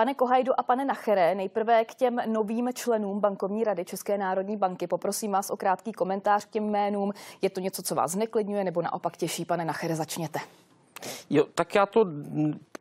Pane Kohajdu a pane Nachere, nejprve k těm novým členům Bankovní rady České národní banky. Poprosím vás o krátký komentář k těm jménům. Je to něco, co vás neklidňuje nebo naopak těší? Pane Nachere, začněte. Jo, tak já to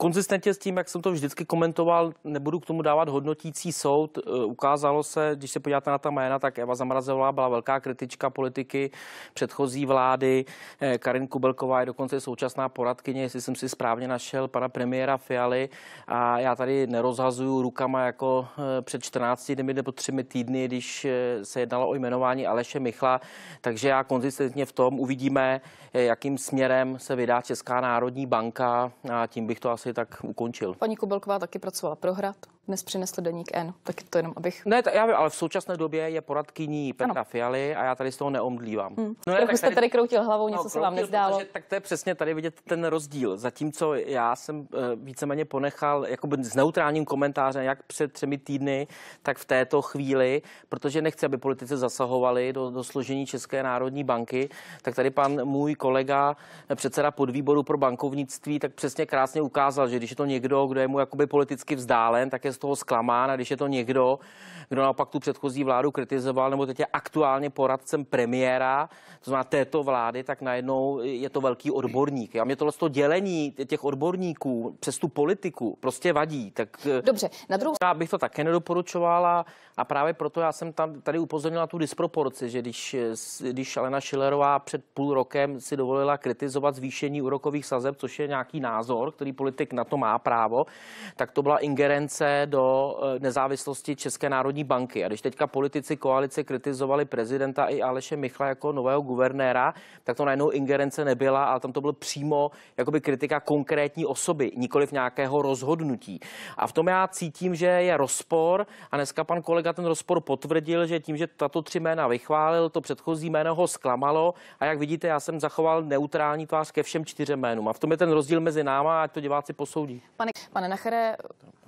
Konzistentně s tím, jak jsem to vždycky komentoval, nebudu k tomu dávat hodnotící soud. E, ukázalo se, když se podíváte na ta jména, tak Eva Zamrazová byla velká kritička politiky předchozí vlády. E, Karin Kubelková je dokonce současná poradkyně, jestli jsem si správně našel, pana premiéra Fialy. A já tady nerozhazuju rukama jako e, před 14 dny nebo třemi týdny, když se jednalo o jmenování Aleše Michla. Takže já konzistentně v tom uvidíme, jakým směrem se vydá Česká národní banka a tím bych to asi práci, tak ukončil. Paní Kobelková taky pracovala pro Hrad, dnes přinesl deník N, tak to jenom abych... Ne, já vím, ale v současné době je poradkyní Petra ano. Fialy a já tady z toho neomdlívám. Hmm. No, Trochu jste tady... tady kroutil hlavou, no, něco no, se vám nezdálo. Protože, tak to je přesně tady vidět ten rozdíl. Zatímco já jsem uh, víceméně ponechal jakoby s neutrálním komentářem, jak před třemi týdny, tak v této chvíli, protože nechci, aby politici zasahovali do, do složení České národní banky, tak tady pan můj kolega, eh, předseda podvýboru pro bankovnictví, tak přesně krásně ukázal, ukázal, že když je to někdo, kdo je mu jakoby politicky vzdálen, tak je z toho zklamán a když je to někdo, kdo naopak tu předchozí vládu kritizoval nebo teď je aktuálně poradcem premiéra, to znamená této vlády, tak najednou je to velký odborník. A mě tohle to dělení těch odborníků přes tu politiku prostě vadí. Tak eh, Dobře, na druhou Já bych to také nedoporučovala a právě proto já jsem tam tady upozornila tu disproporci, že když, eh, když Alena Šilerová před půl rokem si dovolila kritizovat zvýšení úrokových sazeb, což je nějaký názor, který politik politik na to má právo, tak to byla ingerence do eh, nezávislosti České národní banky. A když teďka politici koalice kritizovali prezidenta i Aleše Michla jako nového guvernéra, tak to najednou ingerence nebyla, ale tam to byl přímo jakoby kritika konkrétní osoby, nikoli v nějakého rozhodnutí. A v tom já cítím, že je rozpor a dneska pan kolega ten rozpor potvrdil, že tím, že tato tři jména vychválil, to předchozí jméno ho zklamalo a jak vidíte, já jsem zachoval neutrální tvář ke všem čtyřem jménům. A v tom je ten rozdíl mezi náma, ať to diváci posoudí. Pane, pane Nachere,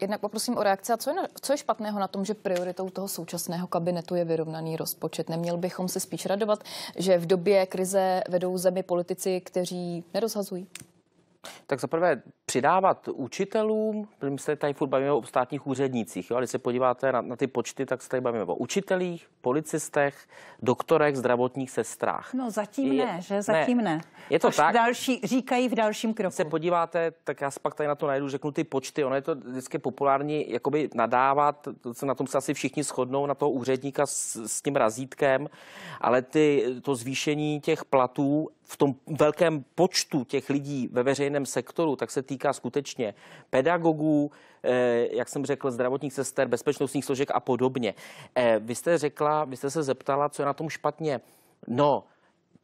jednak poprosím o reakci. A co je, co je špatného na tom, že prioritou toho současného kabinetu je vyrovnaný rozpočet? Neměl bychom se spíš radovat, že v době krize vedou zemi politici, kteří nerozhazují? Tak za prvé přidávat učitelům, my se tady furt bavíme o státních úřednících, jo? když se podíváte na, na ty počty, tak se tady bavíme o učitelích, policistech, doktorech, zdravotních sestrách. No zatím je, ne, že? Zatím ne. ne. Je to Až tak. Další, říkají v dalším kroku. Když se podíváte, tak já pak tady na to najdu, řeknu ty počty, ono je to vždycky populární jakoby nadávat, to se na tom se asi všichni shodnou, na toho úředníka s, s tím razítkem, ale ty, to zvýšení těch platů v tom velkém počtu těch lidí ve veřejném sektoru, tak se týká týká skutečně pedagogů, eh, jak jsem řekl, zdravotních sester, bezpečnostních složek a podobně. Eh, vy jste řekla, vy jste se zeptala, co je na tom špatně. No,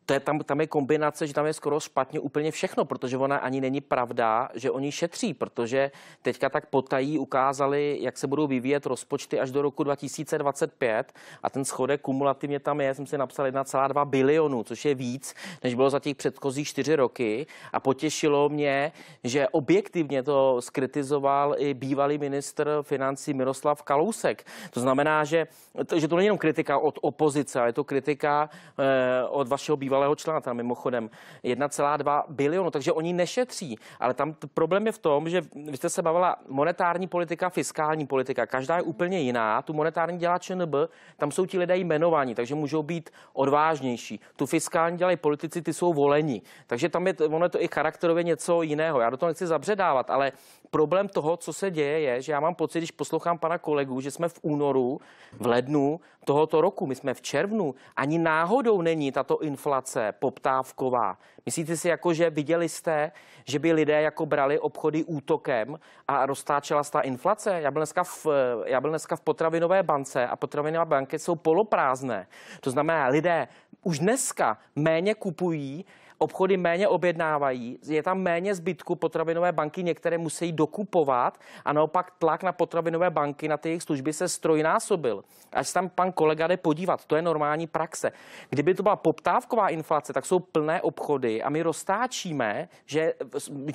to je, tam, tam je kombinace, že tam je skoro špatně úplně všechno, protože ona ani není pravda, že oni šetří, protože teďka tak potají ukázali, jak se budou vyvíjet rozpočty až do roku 2025 a ten schodek kumulativně tam je, jsem si napsal 1,2 bilionu, což je víc, než bylo za těch předchozích čtyři roky a potěšilo mě, že objektivně to skritizoval i bývalý ministr financí Miroslav Kalousek. To znamená, že, že to není jenom kritika od opozice, ale je to kritika eh, od vašeho bývalého bývalého člena, tam mimochodem 1,2 bilionu, takže oni nešetří. Ale tam problém je v tom, že vy jste se bavila monetární politika, fiskální politika, každá je úplně jiná. Tu monetární dělá ČNB, tam jsou ti lidé jmenováni, takže můžou být odvážnější. Tu fiskální dělají politici, ty jsou volení. Takže tam je, ono je to i charakterově něco jiného. Já do toho nechci zabředávat, ale problém toho, co se děje, je, že já mám pocit, když poslouchám pana kolegu, že jsme v únoru, v lednu tohoto roku, my jsme v červnu, ani náhodou není tato inflace inflace poptávková. Myslíte si, jako, že viděli jste, že by lidé jako brali obchody útokem a roztáčela ta inflace? Já byl, dneska v, já byl dneska v potravinové bance a potravinové banky jsou poloprázdné. To znamená, lidé už dneska méně kupují, obchody méně objednávají, je tam méně zbytku, potravinové banky některé musí dokupovat a naopak tlak na potravinové banky, na ty jejich služby se strojnásobil. Až tam pan kolega jde podívat, to je normální praxe. Kdyby to byla poptávková inflace, tak jsou plné obchody a my roztáčíme, že,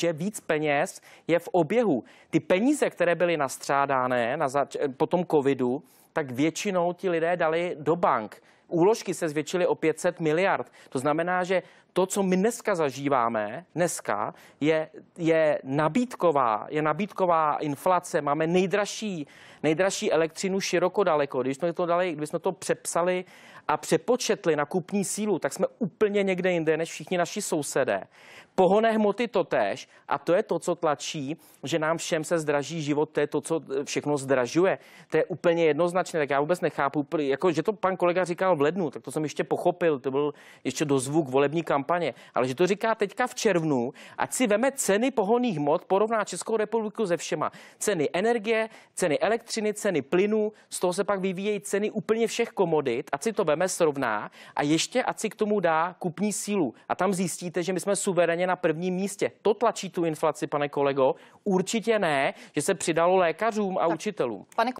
že víc peněz je v oběhu. Ty peníze, které byly nastřádány na zač- po tom covidu, tak většinou ti lidé dali do bank. Úložky se zvětšily o 500 miliard. To znamená, že to, co my dneska zažíváme, dneska je, je nabídková, je nabídková inflace. Máme nejdražší, nejdražší elektřinu široko daleko. Když jsme to dali, když jsme to přepsali a přepočetli na kupní sílu, tak jsme úplně někde jinde než všichni naši sousedé. Pohoné hmoty to tež a to je to, co tlačí, že nám všem se zdraží život, to je to, co všechno zdražuje. To je úplně jednoznačné jednoznačné, tak já vůbec nechápu. Jako, že to pan kolega říkal v lednu, tak to jsem ještě pochopil, to byl ještě dozvuk volební kampaně. Ale že to říká teďka v červnu, ať si veme ceny pohoných hmot, porovná Českou republiku ze všema. Ceny energie, ceny elektřiny, ceny plynu, z toho se pak vyvíjejí ceny úplně všech komodit, ať si to veme, srovná a ještě ať si k tomu dá kupní sílu. A tam zjistíte, že my jsme suverénně na prvním místě. To tlačí tu inflaci, pane kolego? Určitě ne, že se přidalo lékařům a tak, učitelům. Pane